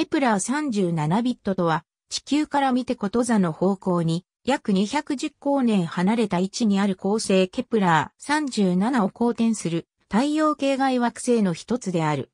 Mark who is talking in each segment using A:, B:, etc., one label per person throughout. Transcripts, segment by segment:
A: ケプラー37ビットとは、地球から見てこと座の方向に約210光年離れた位置にある恒星ケプラー37を公転する太陽系外惑星の一つである。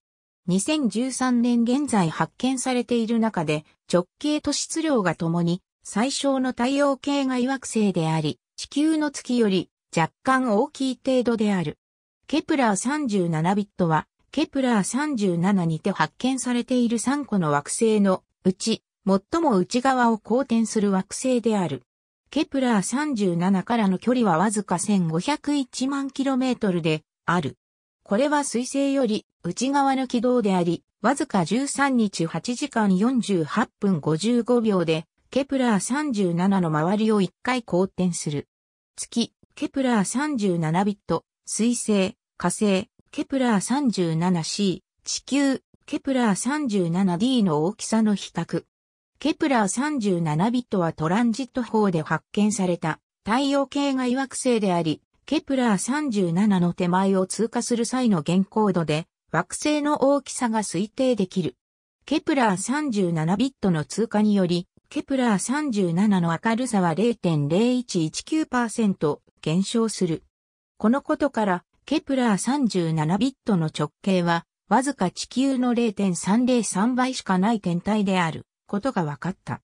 A: 2013年現在発見されている中で直径と質量がともに最小の太陽系外惑星であり、地球の月より若干大きい程度である。ケプラー37ビットはケプラー37にて発見されている3個の惑星のうち、最も内側を公転する惑星である。ケプラー37からの距離はわずか1501万 km である。これは水星より内側の軌道であり、わずか13日8時間48分55秒で、ケプラー37の周りを1回公転する。月、ケプラー37ビット、水星、火星、ケプラー 37c、地球、ケプラー 37d の大きさの比較。ケプラー37ビットはトランジット法で発見された太陽系外惑星であり、ケプラー37の手前を通過する際の現行度で惑星の大きさが推定できる。ケプラー37ビットの通過により、ケプラー37の明るさは0.0119%減少する。このことから、ケプラー37ビットの直径は、わずか地球の0.303倍しかない天体であることが分かった。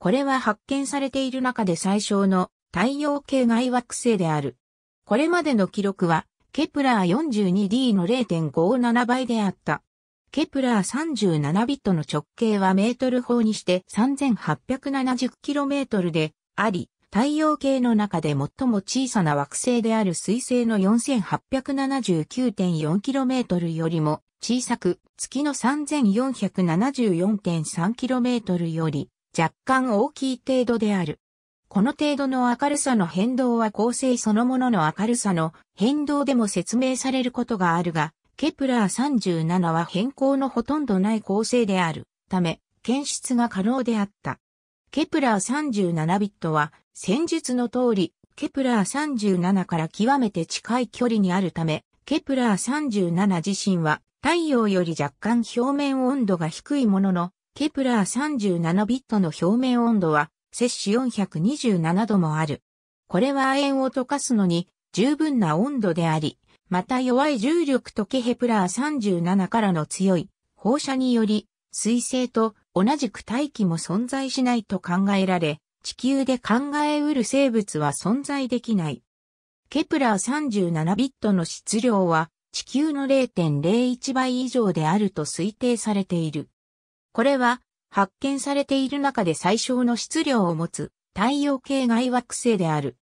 A: これは発見されている中で最小の太陽系外惑星である。これまでの記録は、ケプラー 42D の0.57倍であった。ケプラー37ビットの直径はメートル法にして 3870km であり、太陽系の中で最も小さな惑星である水星の 4879.4km よりも小さく、月の 3474.3km より若干大きい程度である。この程度の明るさの変動は恒星そのものの明るさの変動でも説明されることがあるが、ケプラー37は変更のほとんどない構成であるため、検出が可能であった。ケプラー37ビットは戦術の通り、ケプラー37から極めて近い距離にあるため、ケプラー37自身は太陽より若干表面温度が低いものの、ケプラー37ビットの表面温度は摂氏427度もある。これは亜鉛を溶かすのに十分な温度であり、また弱い重力とケヘプラー37からの強い放射により、水星と同じく大気も存在しないと考えられ、地球で考えうる生物は存在できない。ケプラー37ビットの質量は地球の0.01倍以上であると推定されている。これは発見されている中で最小の質量を持つ太陽系外惑星である。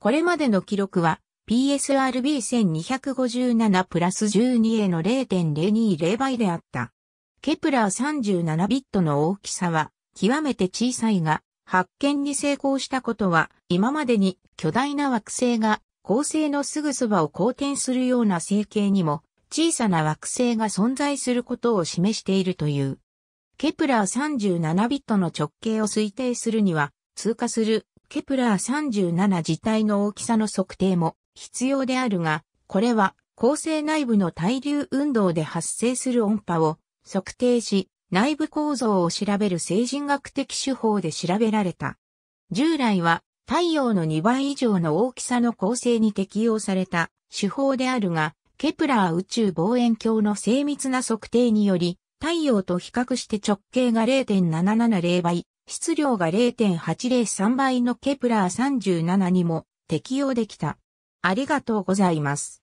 A: これまでの記録は PSRB1257 プラス1 2への0.020倍であった。ケプラー37ビットの大きさは極めて小さいが発見に成功したことは、今までに巨大な惑星が恒星のすぐそばを公転するような星系にも、小さな惑星が存在することを示しているという。ケプラー37ビットの直径を推定するには、通過するケプラー37自体の大きさの測定も必要であるが、これは恒星内部の対流運動で発生する音波を測定し、内部構造を調べる成人学的手法で調べられた。従来は太陽の2倍以上の大きさの構成に適用された手法であるが、ケプラー宇宙望遠鏡の精密な測定により、太陽と比較して直径が0.770倍、質量が0.803倍のケプラー37にも適用できた。ありがとうございます。